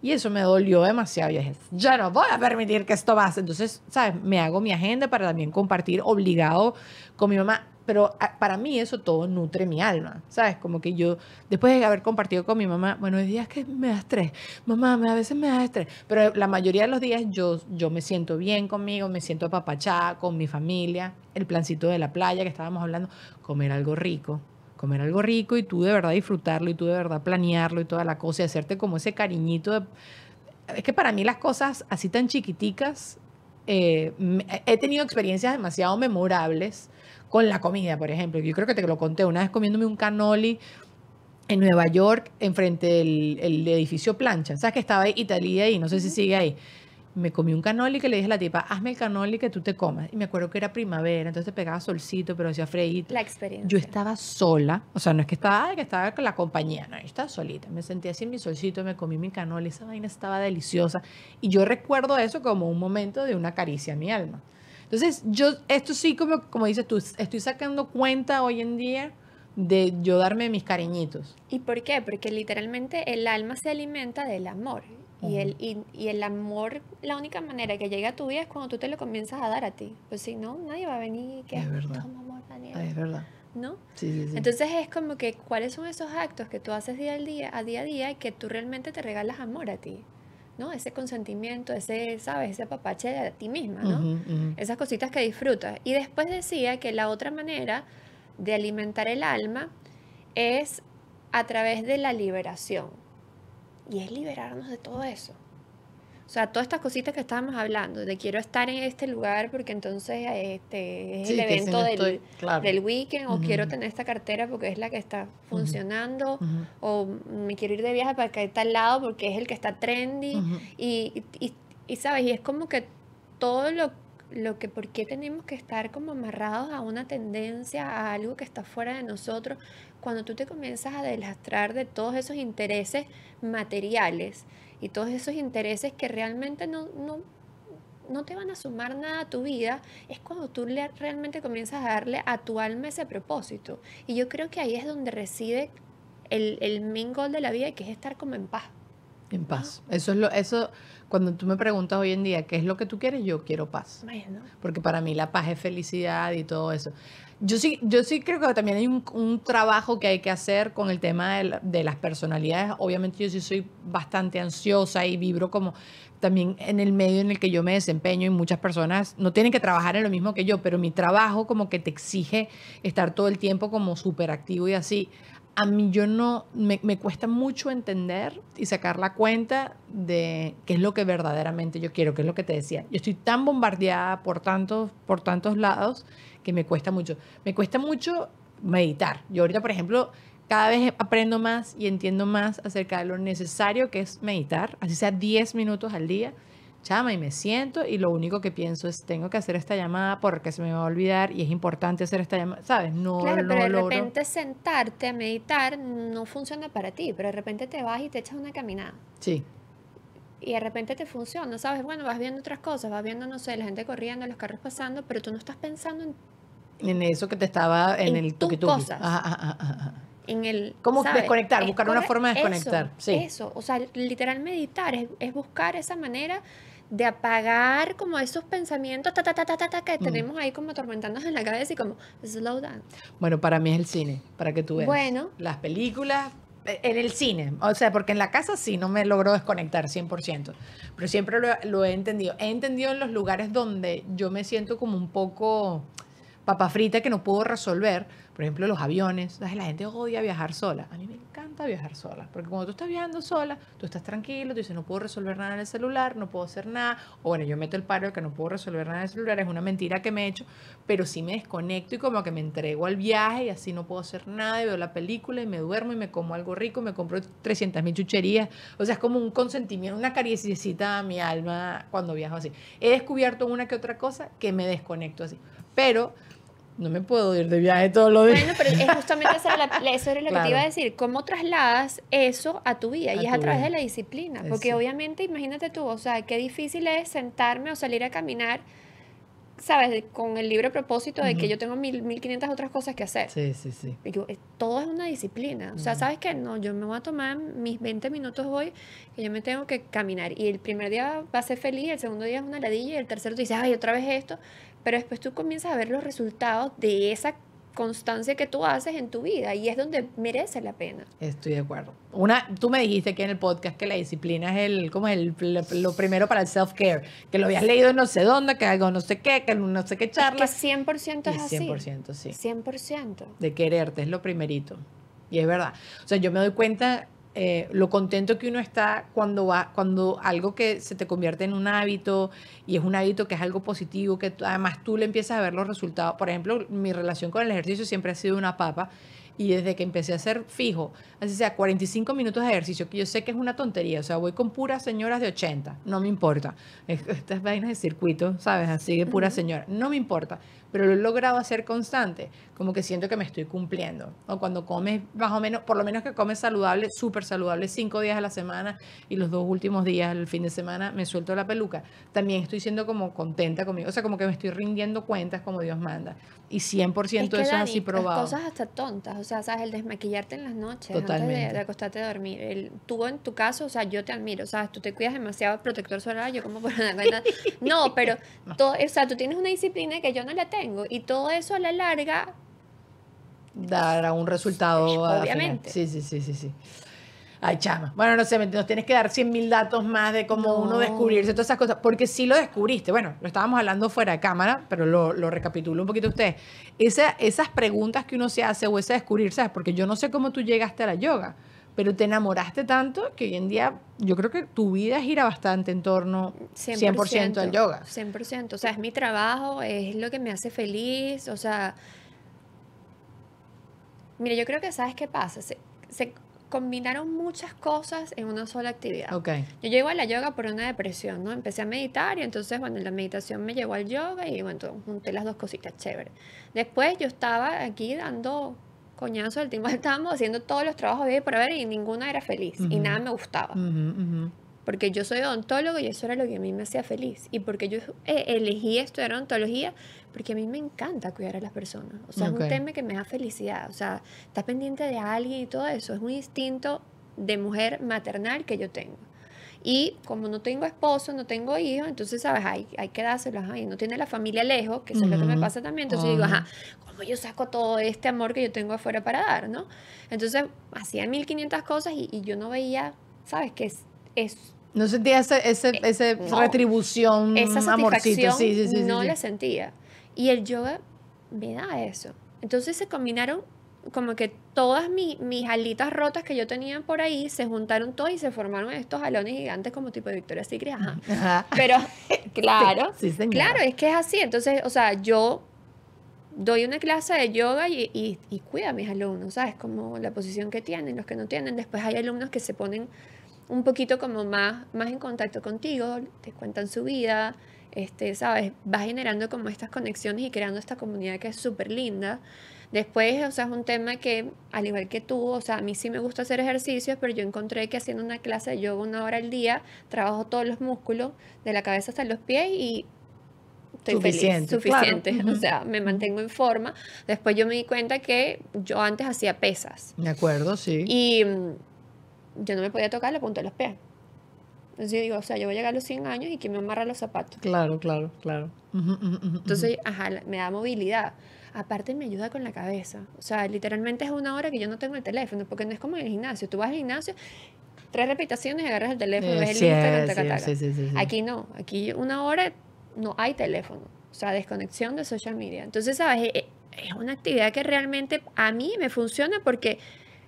Y eso me dolió demasiado. Yo dije, ya no voy a permitir que esto pase. Entonces, ¿sabes? Me hago mi agenda para también compartir obligado con mi mamá. Pero ah, para mí eso todo nutre mi alma, ¿sabes? Como que yo, después de haber compartido con mi mamá, bueno, hay días que me da estrés, mamá, a veces me da estrés, pero la mayoría de los días yo, yo me siento bien conmigo, me siento apapachada con mi familia, el plancito de la playa que estábamos hablando, comer algo rico, comer algo rico y tú de verdad disfrutarlo y tú de verdad planearlo y toda la cosa y hacerte como ese cariñito. Es que para mí las cosas así tan chiquiticas, eh, he tenido experiencias demasiado memorables con la comida, por ejemplo. Yo creo que te lo conté una vez comiéndome un cannoli en Nueva York, enfrente del el edificio Plancha. ¿Sabes que estaba ahí Italia y no sé si sigue ahí? me comí un canoli que le dije a la tipa, hazme el canoli que tú te comas. Y me acuerdo que era primavera, entonces pegaba solcito, pero hacía freíta. La experiencia. Yo estaba sola, o sea, no es que estaba, que estaba con la compañía, no, yo estaba solita. Me sentía así en mi solcito, me comí mi canoli, esa vaina estaba deliciosa. Y yo recuerdo eso como un momento de una caricia a mi alma. Entonces, yo, esto sí, como, como dices tú, estoy sacando cuenta hoy en día de yo darme mis cariñitos. ¿Y por qué? Porque literalmente el alma se alimenta del amor. Y el, y, el amor, la única manera que llega a tu vida es cuando tú te lo comienzas a dar a ti. Pues si no, nadie va a venir y que es verdad. Toma amor, Daniel. Ah, es verdad. ¿No? Sí, sí, sí. Entonces es como que cuáles son esos actos que tú haces día a día, a día a que tú realmente te regalas amor a ti. ¿no? Ese consentimiento, ese, ¿sabes? Ese papache a ti misma, ¿no? Esas cositas que disfrutas. Y después decía que la otra manera de alimentar el alma es a través de la liberación. Y es liberarnos de todo eso. O sea, todas estas cositas que estábamos hablando, de quiero estar en este lugar porque entonces este es el evento del, del, weekend, o quiero tener esta cartera porque es la que está funcionando, o me quiero ir de viaje para que está al lado porque es el que está trendy, y, y, sabes, y es como que todo lo lo que por qué tenemos que estar como amarrados a una tendencia, a algo que está fuera de nosotros, cuando tú te comienzas a deslastrar de todos esos intereses materiales y todos esos intereses que realmente no, no, te van a sumar nada a tu vida, es cuando tú realmente comienzas a darle a tu alma ese propósito. Y yo creo que ahí es donde reside el, el main de la vida, que es estar como en paz. En paz. Eso es lo, eso cuando tú me preguntas hoy en día qué es lo que tú quieres, yo quiero paz. Porque para mí la paz es felicidad y todo eso. Yo sí, yo sí creo que también hay un, trabajo que hay que hacer con el tema de, de, las personalidades. Obviamente yo sí soy bastante ansiosa y vibro como también en el medio en el que yo me desempeño y muchas personas no tienen que trabajar en lo mismo que yo, pero mi trabajo como que te exige estar todo el tiempo como súper activo y así a mí yo no, me, cuesta mucho entender y sacar la cuenta de qué es lo que verdaderamente yo quiero, qué es lo que te decía. Yo estoy tan bombardeada por tantos, lados que me cuesta mucho. Me cuesta mucho meditar. Yo ahorita, por ejemplo, cada vez aprendo más y entiendo más acerca de lo necesario que es meditar, así sea 10 minutos al día Chama, y me siento y lo único que pienso es, tengo que hacer esta llamada porque se me va a olvidar y es importante hacer esta llamada, ¿sabes? No, claro, pero de repente sentarte a meditar no funciona para ti, pero de repente te vas y te echas una caminada. Sí y de repente te funciona, ¿sabes? Bueno, vas viendo otras cosas, vas viendo, no sé, la gente corriendo, los carros pasando, pero tú no estás pensando en... En eso que te estaba en, el tus cosas. Ajá, ajá, ajá. En el... ¿Cómo desconectar? Buscar una forma de desconectar. Eso, sí. eso. o sea, literal meditar es, es buscar esa manera de apagar como esos pensamientos ta, ta, ta, ta que mm. tenemos ahí como atormentándonos en la cabeza y como slow down. Bueno, para mí es el cine, para que tú veas. Bueno. Las películas, eh, en el cine, o sea, porque en la casa sí no me logro desconectar 100%, pero siempre lo, lo, he entendido. He entendido en los lugares donde yo me siento como un poco papa frita que no puedo resolver, por ejemplo, los aviones. La gente odia viajar sola. A mí me encanta viajar sola, porque cuando tú estás viajando sola, tú estás tranquilo, tú dices, no puedo resolver nada en el celular, no puedo hacer nada. O bueno, yo meto el paro de que no puedo resolver nada en el celular, es una mentira que me he hecho, pero sí me desconecto y como que me entrego al viaje y así no puedo hacer nada, y veo la película y me duermo y me como algo rico, me compro 300 mil chucherías. O sea, es como un consentimiento, una cariecita a mi alma cuando viajo así. He descubierto una que otra cosa que me desconecto así. Pero no me puedo ir de viaje todos los días. Bueno, pero es justamente eso era lo que te iba a decir. ¿Cómo trasladas eso a tu vida? y es a través de la disciplina. Porque obviamente, imagínate tú, o sea, qué difícil es sentarme o salir a caminar, ¿sabes? Con el libre propósito de que yo tengo mil, 1500 otras cosas que hacer. Sí, sí, sí. Y yo, eh, todo es una disciplina. O sea, ¿sabes qué? No, yo me voy a tomar mis 20 minutos hoy y yo me tengo que caminar. Y el primer día va a ser feliz, el segundo día es una ladilla y el tercero tú dices, ay, otra vez esto pero después tú comienzas a ver los resultados de esa constancia que tú haces en tu vida y es donde merece la pena. Estoy de acuerdo. Una, tú me dijiste que en el podcast que la disciplina es el, como el, lo, primero para el self-care, que lo habías leído en no sé dónde, que algo no sé qué, que no sé qué charla. Es 100% es así. 100%, sí. 100%. De quererte, es lo primerito. Y es verdad. O sea, yo me doy cuenta eh, lo contento que uno está cuando va, cuando algo que se te convierte en un hábito y es un hábito que es algo positivo, que además tú le empiezas a ver los resultados. Por ejemplo, mi relación con el ejercicio siempre ha sido una papa y desde que empecé a hacer fijo, así sea 45 minutos de ejercicio, que yo sé que es una tontería, o sea, voy con puras señoras de 80, no me importa. Estas vainas de circuito, ¿sabes? Así de pura señora, no me importa. Pero lo he logrado hacer constante, como que siento que me estoy cumpliendo. O cuando comes, más o menos, por lo menos que comes saludable, súper saludable, cinco días a la semana y los dos últimos días, el fin de semana, me suelto la peluca. También estoy siendo como contenta conmigo, o sea, como que me estoy rindiendo cuentas como Dios manda. Y 100% eso es así probado. Las cosas hasta tontas, o sea, el desmaquillarte en las noches, antes de, acostarte a dormir. El, tú en tu caso, o sea, yo te admiro, sea tú te cuidas demasiado el protector solar, yo como por una cuenta, no, pero, todo, o tú tienes una disciplina que yo no la tengo y todo eso a la larga dará un resultado. Obviamente. Sí, sí, sí, sí, sí. Ay, chama. Bueno, no sé, nos tienes que dar 100 mil datos más de cómo uno descubrirse, todas esas cosas. Porque sí lo descubriste. Bueno, lo estábamos hablando fuera de cámara, pero lo, recapitulo un poquito a ustedes. esas preguntas que uno se hace o ese descubrirse ¿sabes? Porque yo no sé cómo tú llegaste a la yoga, pero te enamoraste tanto que hoy en día yo creo que tu vida gira bastante en torno 100%, 100% al yoga. 100%. O sea, es mi trabajo, es lo que me hace feliz. O sea. Mira, yo creo que sabes qué pasa. se combinaron muchas cosas en una sola actividad. Yo llego a la yoga por una depresión, ¿no? Empecé a meditar y entonces, bueno, la meditación me llevó al yoga y, bueno, junté las dos cositas chévere. Después yo estaba aquí dando coñazo del timbal, estábamos haciendo todos los trabajos de por ver y ninguna era feliz y nada me gustaba porque yo soy odontólogo y eso era lo que a mí me hacía feliz. Y porque yo e, elegí estudiar odontología, porque a mí me encanta cuidar a las personas. O sea, es un tema que me da felicidad. O sea, estás pendiente de alguien y todo eso. Es un instinto de mujer maternal que yo tengo. Y como no tengo esposo, no tengo hijos, entonces, ¿sabes? Hay, hay que dárselo. Y no tiene la familia lejos, que eso es lo que me pasa también. Entonces digo, ajá, ¿cómo yo saco todo este amor que yo tengo afuera para dar, no? Entonces, hacía 1500 cosas y, yo no veía, ¿sabes? Que es no sentía esa ese, ese eh, retribución, esa satisfacción, no la sentía. Y el yoga me da eso. Entonces se combinaron como que todas mis alitas rotas que yo tenía por ahí se juntaron todas y se formaron estos jalones gigantes como tipo de Victoria Secret. Pero claro, claro, es que es así. Entonces, o sea, yo doy una clase de yoga y, y, y cuida a mis alumnos, ¿sabes? Como la posición que tienen, los que no tienen. Después hay alumnos que se ponen un poquito como más, más en contacto contigo, te cuentan su vida, este, ¿sabes? Vas generando como estas conexiones y creando esta comunidad que es súper linda. Después, o sea, es un tema que, al igual que tú, o sea, a mí sí me gusta hacer ejercicios, pero yo encontré que haciendo una clase yo yoga una hora al día, trabajo todos los músculos, de la cabeza hasta los pies y estoy suficiente, suficiente. O sea, me mantengo en forma. Después yo me di cuenta que yo antes hacía pesas. De acuerdo, sí. Y yo no me podía tocar la punta de los pies. Entonces yo digo, o sea, yo voy a llegar a los 100 años y que me amarra los zapatos. Claro, claro, claro. Entonces, ajá, me da movilidad. Aparte me ayuda con la cabeza. O sea, literalmente es una hora que yo no tengo el teléfono, porque no es como en el gimnasio. Tú vas al gimnasio, tres repitaciones, agarras el teléfono, ves el Instagram, sí, taca, Sí, Aquí no, aquí una hora no hay teléfono. O sea, desconexión de social media. Entonces, ¿sabes? E, e, es una actividad que realmente a mí me funciona porque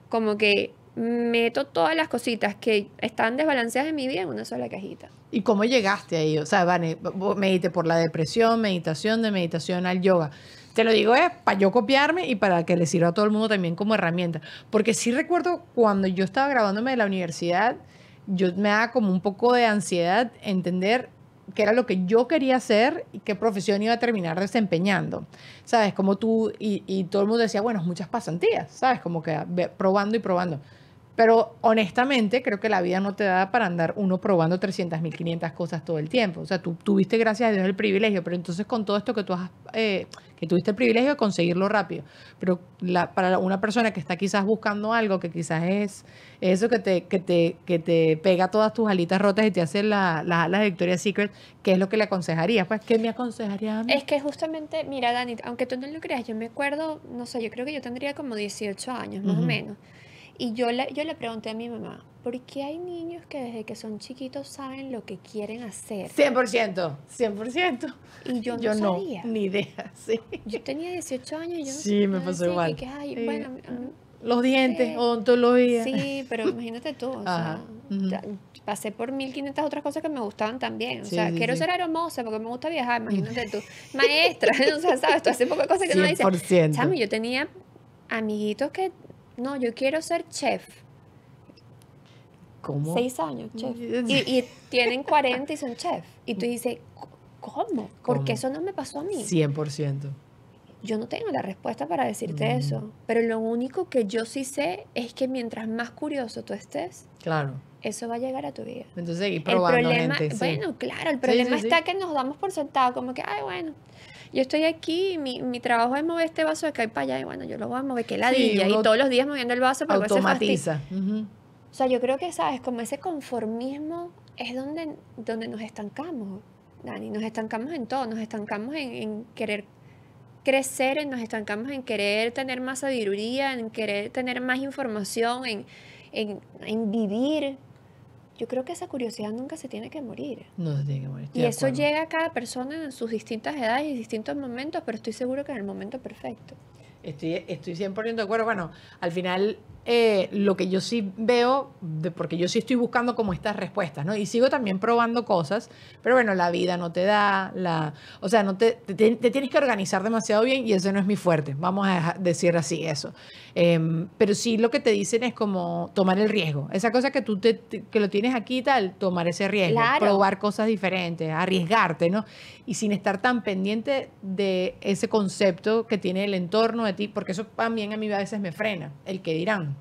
como que meto todas las cositas que están desbalanceadas en mi vida en una sola cajita. ¿Y cómo llegaste ahí? O sea, Vane, medité por la depresión, meditación, de meditación al yoga. Te lo digo es para yo copiarme y para que le sirva a todo el mundo también como herramienta. Porque sí recuerdo cuando yo estaba grabándome de la universidad, yo me daba como un poco de ansiedad entender qué era lo que yo quería hacer y qué profesión iba a terminar desempeñando. ¿Sabes? Como tú y, y todo el mundo decía, bueno, muchas pasantías, ¿sabes? Como que probando y probando. Pero honestamente, creo que la vida no te da para andar uno probando 300.000, 500 cosas todo el tiempo. O sea, tú tuviste, gracias a Dios, el privilegio, pero entonces con todo esto que tú has, eh, que tuviste el privilegio de conseguirlo rápido. Pero la, para una persona que está quizás buscando algo, que quizás es eso que te, que te, que te pega todas tus alitas rotas y te hace las la, alas de Victoria's Secret, ¿qué es lo que le aconsejarías? Pues, ¿qué me aconsejaría a mí? Es que justamente, mira, Dani, aunque tú no lo creas, yo me acuerdo, no sé, yo creo que yo tendría como 18 años, más o menos. Y yo le, yo le pregunté a mi mamá, ¿por qué hay niños que desde que son chiquitos saben lo que quieren hacer? 100%, 100%. Y yo no yo No, ni idea, sí. Yo tenía 18 años y yo no Sí, me pasó igual. bueno, los mm, dientes, ontología. Eh, odontología. Sí, pero imagínate tú, o pasé por 1500 otras cosas que me gustaban también. O sea, quiero ser hermosa porque me gusta viajar, mm. imagínate tú. Maestra, o sea, sabes, tú haces pocas cosas que no dices. Chami, yo tenía amiguitos que no, yo quiero ser chef. ¿Cómo? Seis años, chef. Y, tienen 40 y son chef. Y tú dices, ¿cómo? Porque eso no me pasó a mí. 100%. Yo no tengo la respuesta para decirte mm. eso, pero lo único que yo sí sé es que mientras más curioso tú estés, claro. eso va a llegar a tu vida. Entonces, y probando el problema, Bueno, claro, el problema está que nos damos por sentado, como que, ay, bueno, yo estoy aquí, mi, mi trabajo es mover este vaso de acá y para allá, y bueno, yo lo voy a mover, que ladilla, y todos los días moviendo el vaso para automatiza. que O sea, yo creo que, ¿sabes? Como ese conformismo es donde, donde nos estancamos, Dani, nos estancamos en todo, nos estancamos en, querer crecer, nos estancamos en querer tener más sabiduría, en querer tener más información, en, en vivir, yo creo que esa curiosidad nunca se tiene que morir. No se tiene que morir. Y eso llega a cada persona en sus distintas edades y distintos momentos, pero estoy seguro que en el momento perfecto. Estoy, estoy 100% de acuerdo. Bueno, al final eh, lo que yo sí veo, porque yo sí estoy buscando como estas respuestas, ¿no? Y sigo también probando cosas, pero bueno, la vida no te da, la, o sea, no te, tienes que organizar demasiado bien y ese no es mi fuerte, vamos a decir así eso. Em, pero sí lo que te dicen es como tomar el riesgo, esa cosa que tú te, que lo tienes aquí tal, tomar ese riesgo, probar cosas diferentes, arriesgarte, ¿no? Y sin estar tan pendiente de ese concepto que tiene el entorno de ti, porque eso también a mí a veces me frena, el que dirán.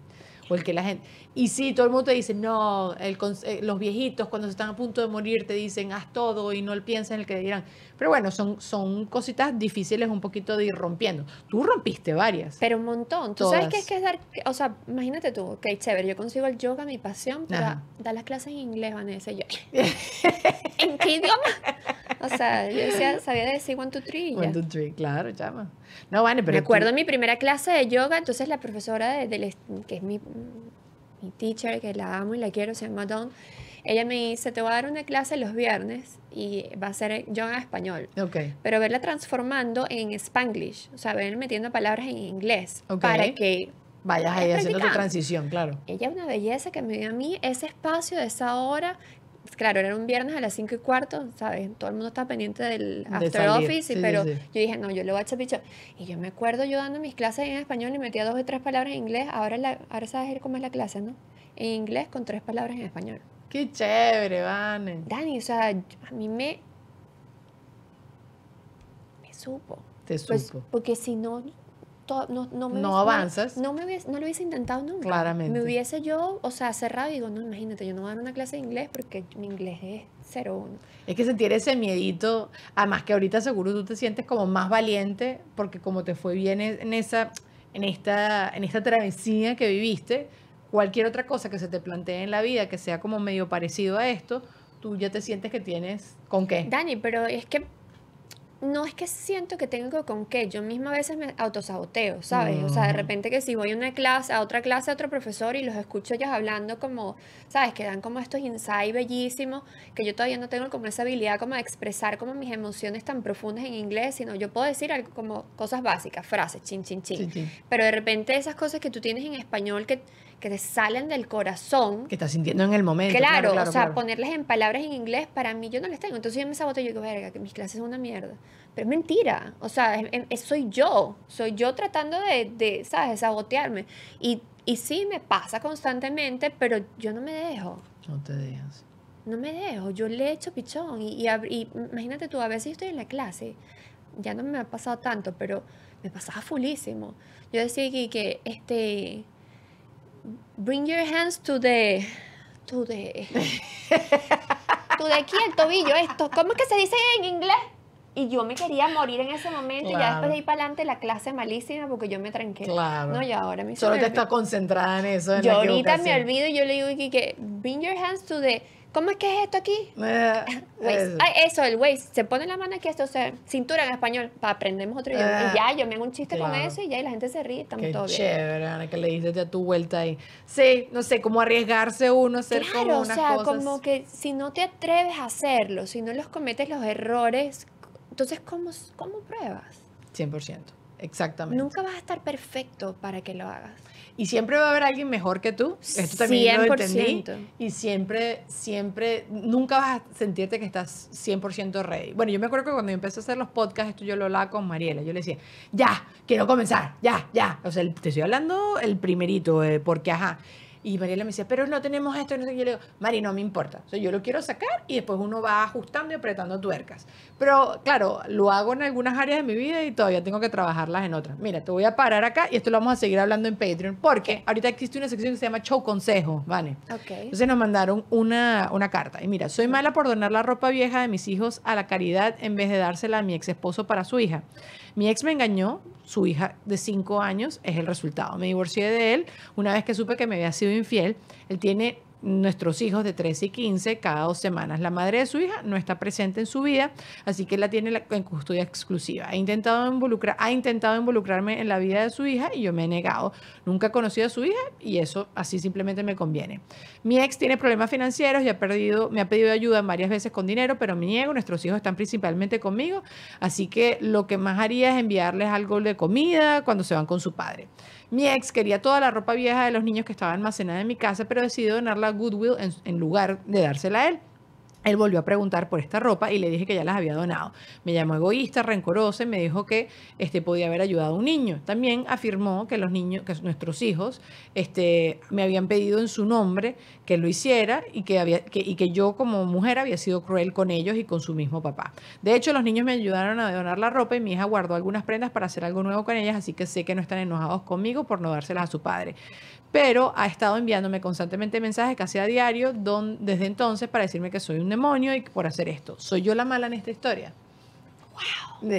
Porque la gente. Y sí, todo el mundo te dice, no, eh, los viejitos cuando están a punto de morir te dicen, haz todo y no piensa en el que dirán. Pero bueno, son, son cositas difíciles un poquito de ir rompiendo. Tú rompiste varias. Pero un montón. Tú sabes qué es que es dar, o sea, imagínate tú, ok, chévere, yo consigo el yoga, mi pasión, para dar las clases en inglés, Vanessa, ¿En qué idioma? O sea, yo sabía decir one, two, three. One, two, three, claro, llama. No, bueno, pero. Me acuerdo en mi primera clase de yoga, entonces la profesora que es mi, mi teacher, que la amo y la quiero, se llama Don ella me dice, te voy a dar una clase los viernes y va a ser yo en español. Okay. Pero verla transformando en spanglish, o sea, ver metiendo palabras en inglés okay. para que vayas ahí haciendo tu transición, claro. Ella es una belleza que me dio a mí ese espacio de esa hora. Claro, era un viernes a las 5 y cuarto, ¿sabes? Todo el mundo está pendiente del after office, pero yo dije, no, yo lo voy a echar Y yo me acuerdo yo dando mis clases en español y metía dos o tres palabras en inglés. Ahora, la, ahora sabes cómo es la clase, ¿no? En inglés con tres palabras en español. Qué chévere, Van. Dani, o sea, a mí me. Me supo. Te pues, supo. Porque si no. no, no, me no avanzas. No, me no lo hubiese intentado nunca. Claramente. Me hubiese yo, o sea, cerrado y digo, no, imagínate, yo no voy a dar una clase de inglés porque mi inglés es 01. Es que sentir ese miedito, además que ahorita seguro tú te sientes como más valiente porque como te fue bien en esa en esta, en esta travesía que viviste, cualquier otra cosa que se te plantee en la vida que sea como medio parecido a esto, tú ya te sientes que tienes con qué. Dani, pero es que no es que siento que tengo con qué, yo misma a veces me autosaboteo, ¿sabes? O sea, de mm. repente que si voy a una clase, a otra clase, a otro profesor y los escucho ellos hablando como, ¿sabes? Que dan como estos insights bellísimos, que yo todavía no tengo como esa habilidad como de expresar como mis emociones tan profundas en inglés, sino yo puedo decir algo como cosas básicas, frases, chin, chin, chin. chin, chin. Pero de repente esas cosas que tú tienes en español que que te salen del corazón. Que estás sintiendo en el momento. Claro, o sea, ponerles en palabras en inglés, para mí yo no las tengo. Entonces yo me saboteo. y yo digo, verga, que mis clases son una mierda. Pero es mentira. O sea, soy yo. Soy yo tratando de, de ¿sabes?, sabotearme. Y, y sí, me pasa constantemente, pero yo no me dejo. No te dejas. No me dejo. Yo le echo pichón. Y, y, imagínate tú, a veces yo estoy en la clase. Ya no me ha pasado tanto, pero me pasaba fulísimo. Yo decía que este Bring your hands to the. To the. to the aquí, el tobillo, esto. ¿Cómo es que se dice en inglés? Y yo me quería morir en ese momento y ya después de ir para adelante la clase malísima porque yo me tranqué. Claro. No, y ahora me Solo te estás concentrada en eso. yo ahorita me olvido y yo le digo que bring your hands to the ¿Cómo es que es esto aquí? Eh, eso. el wey, Se pone la mano aquí, esto, o sea, cintura en español, para aprendemos otro idioma. Ah, y ya, yo me hago un chiste con eso y ya, y la gente se ríe, estamos Qué chévere, Ana, que le dices a tu vuelta ahí. Sí, no sé, cómo arriesgarse uno a hacer claro, como unas o sea, como que si no te atreves a hacerlo, si no los cometes los errores, entonces, ¿cómo, cómo pruebas? 100%, exactamente. Nunca vas a estar perfecto para que lo hagas. Y siempre va a haber alguien mejor que tú. Esto también lo entendí. Y siempre, siempre, nunca vas a sentirte que estás 100% ready. Bueno, yo me acuerdo que cuando yo empecé a hacer los podcasts, esto yo lo hablaba con Mariela. Yo le decía, ya, quiero comenzar, ya, ya. O sea, te estoy hablando el primerito, eh, porque ajá. Y Mariela me decía, pero no tenemos esto. Y yo le digo, Mari, no me importa. yo lo quiero sacar y después uno va ajustando y apretando tuercas. Pero claro, lo hago en algunas áreas de mi vida y todavía tengo que trabajarlas en otras. Mira, te voy a parar acá y esto lo vamos a seguir hablando en Patreon porque ahorita existe una sección que se llama Show Consejo, ¿vale? Okay. Entonces nos mandaron una, una carta. Y mira, soy mala por donar la ropa vieja de mis hijos a la caridad en vez de dársela a mi ex esposo para su hija. Mi ex me engañó, su hija de cinco años es el resultado. Me divorcié de él una vez que supe que me había sido infiel. Él tiene nuestros hijos de 13 y 15 cada dos semanas. La madre de su hija no está presente en su vida, así que la tiene en custodia exclusiva. He intentado involucrar, ha intentado involucrarme en la vida de su hija y yo me he negado. Nunca he conocido a su hija y eso así simplemente me conviene. Mi ex tiene problemas financieros y ha perdido, me ha pedido ayuda varias veces con dinero, pero me niego. Nuestros hijos están principalmente conmigo, así que lo que más haría es enviarles algo de comida cuando se van con su padre. Mi ex quería toda la ropa vieja de los niños que estaba almacenada en mi casa, pero decidió donarla a Goodwill en, en lugar de dársela a él. Él volvió a preguntar por esta ropa y le dije que ya las había donado. Me llamó egoísta, rencorosa y me dijo que este, podía haber ayudado a un niño. También afirmó que los niños, que nuestros hijos, este, me habían pedido en su nombre que lo hiciera y que, había, y que yo como mujer había sido cruel con ellos y con su mismo papá. De hecho, los niños me ayudaron a donar la ropa y mi hija guardó algunas prendas para hacer algo nuevo con ellas, así que sé que no están enojados conmigo por no dárselas a su padre pero ha estado enviándome constantemente mensajes casi a diario desde entonces para decirme que soy un demonio y por hacer esto. ¿Soy yo la mala en esta historia? ¡Wow!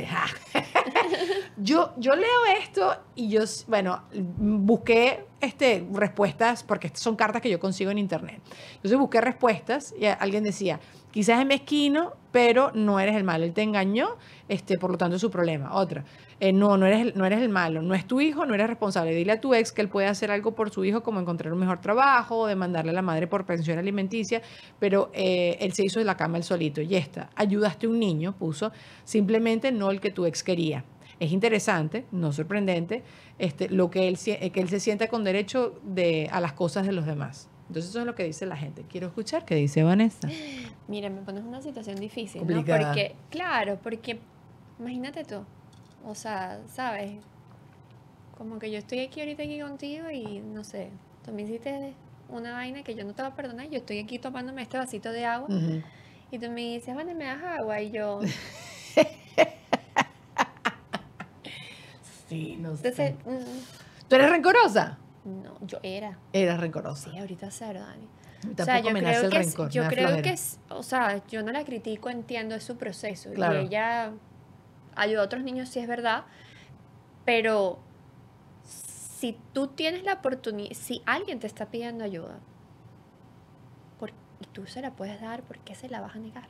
yo, yo leo esto y yo, bueno, busqué este, respuestas, porque son cartas que yo consigo en internet. Entonces busqué respuestas y alguien decía, quizás es mezquino, pero no eres el malo, él te engañó, este, por lo tanto es su problema. Otra, eh, no, no eres, no eres el malo, no es tu hijo, no eres responsable. Dile a tu ex que él puede hacer algo por su hijo, como encontrar un mejor trabajo, o demandarle a la madre por pensión alimenticia, pero eh, él se hizo de la cama él solito. Y esta, ayudaste a un niño, puso, simplemente no el que tu ex quería es interesante, no sorprendente, este, lo que él, que él se sienta con derecho de, a las cosas de los demás. Entonces eso es lo que dice la gente. Quiero escuchar qué dice Vanessa. Mira, me pones una situación difícil, Complicada. ¿no? Porque, claro, porque imagínate tú, o sea, ¿sabes? Como que yo estoy aquí ahorita aquí contigo y no sé, tú me hiciste una vaina que yo no te voy a perdonar, yo estoy aquí tomándome este vasito de agua y tú me dices, Vanessa me das agua y yo... Mm. ¿Tú eres rencorosa? no, yo era. Era rencorosa. Sí, ahorita cero, Dani. yo me nace creo que, Yo creo que, o sea, yo no la critico, entiendo, su proceso. Y ella ayuda a otros niños, si es verdad, pero si tú tienes la oportunidad, si alguien te está pidiendo ayuda, por- y tú se la puedes dar, ¿por qué se la vas a negar?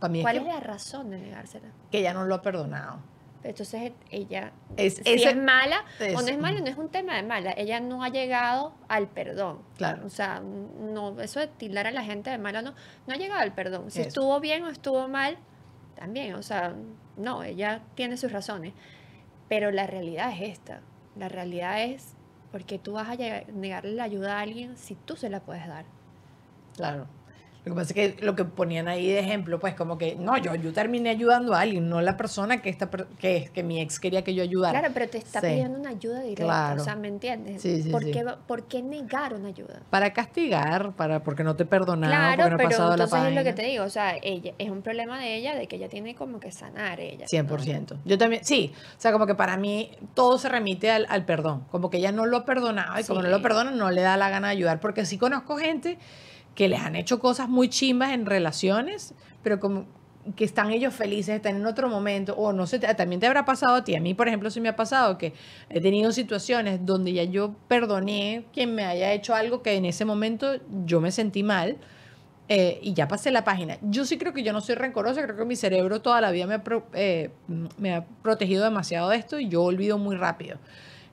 ¿Cuál es la razón de negársela? que ella no lo ha perdonado. Entonces e, ella es, si es mala o no es mala, no es un tema de mala. Ella no ha llegado al perdón. Claro. O sea, no, eso de tildar a la gente de mala no, no ha llegado al perdón. Si estuvo bien o estuvo mal, también. O sea, no, ella tiene sus razones. Pero la realidad es esta. La realidad es porque tú vas a negarle la ayuda a alguien si tú se la puedes dar. Claro. Lo que pasa es que lo que ponían ahí de ejemplo, pues como que, no, yo, yo terminé ayudando a alguien, no la persona que, esta, que, que mi ex quería que yo ayudara. Claro, pero te está pidiendo una ayuda directa, claro. o sea, ¿me entiendes? Sí, sí, ¿Por, Qué, ¿Por ayuda? Para castigar, para porque no te perdonaron, claro, porque no ha pasado la es lo que te digo, o sea, ella, es un problema de ella, de que ella tiene como que sanar ella. 100%. Yo también, sí, o sea, como que para mí todo se remite al, perdón, como que ella no lo ha perdonado y como no lo perdona no le da la gana de ayudar, porque sí conozco gente que les han hecho cosas muy chimbas en relaciones, pero como que están ellos felices, están en otro momento, o no sé, también te habrá pasado a ti, a mí por ejemplo sí me ha pasado que he tenido situaciones donde ya yo perdoné quien me haya hecho algo que en ese momento yo me sentí mal, eh, y ya pasé la página. Yo sí creo que yo no soy rencorosa, creo que mi cerebro toda la vida me, ha eh, protegido demasiado de esto y yo olvido muy rápido.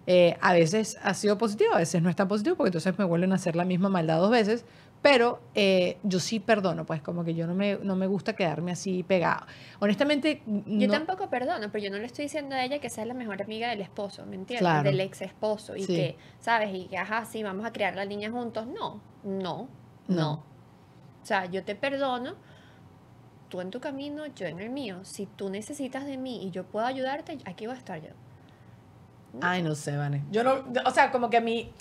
Eh, a veces ha sido positivo, a veces no está positivo, porque entonces me vuelven a hacer la misma maldad dos veces, pero eh, yo sí perdono, pues como que yo no me, no me gusta quedarme así pegado. Honestamente... Yo tampoco perdono, pero yo no le estoy diciendo a ella que sea la mejor amiga del esposo, ¿me entiendes? Del ex esposo y que, ¿sabes? Y que, ajá, sí, vamos a crear la niña juntos. No, no, no, O sea, yo te perdono, tú en tu camino, yo en el mío. Si tú necesitas de mí y yo puedo ayudarte, aquí voy a estar yo. Ay, no sé, Vane. Yo no, o sea, como que a mí,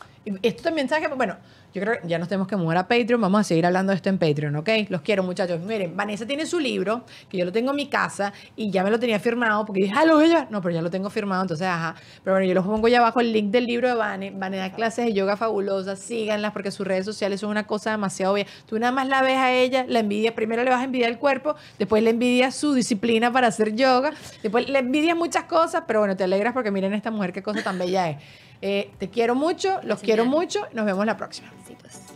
esto también, ¿sabes? Que, bueno, yo creo que ya nos tenemos que mover a Patreon. Vamos a seguir hablando de esto en Patreon, ¿ok? Los quiero, muchachos. Miren, Vanessa tiene su libro, que yo lo tengo en mi casa y ya me lo tenía firmado porque dije, ah, lo No, pero ya lo tengo firmado, entonces, ajá. Pero bueno, yo los pongo ya abajo el link del libro de Vane. Vane da clases de yoga fabulosas. Síganlas porque sus redes sociales son una cosa demasiado obvia. Tú nada más la ves a ella, la envidia. Primero le vas a envidiar el cuerpo, después le envidias su disciplina para hacer yoga, después le envidias muchas cosas, pero bueno, te alegras porque miren esta mujer qué cosa tan bella es. Eh, te quiero mucho, los quiero mucho. Nos vemos la próxima. Pues.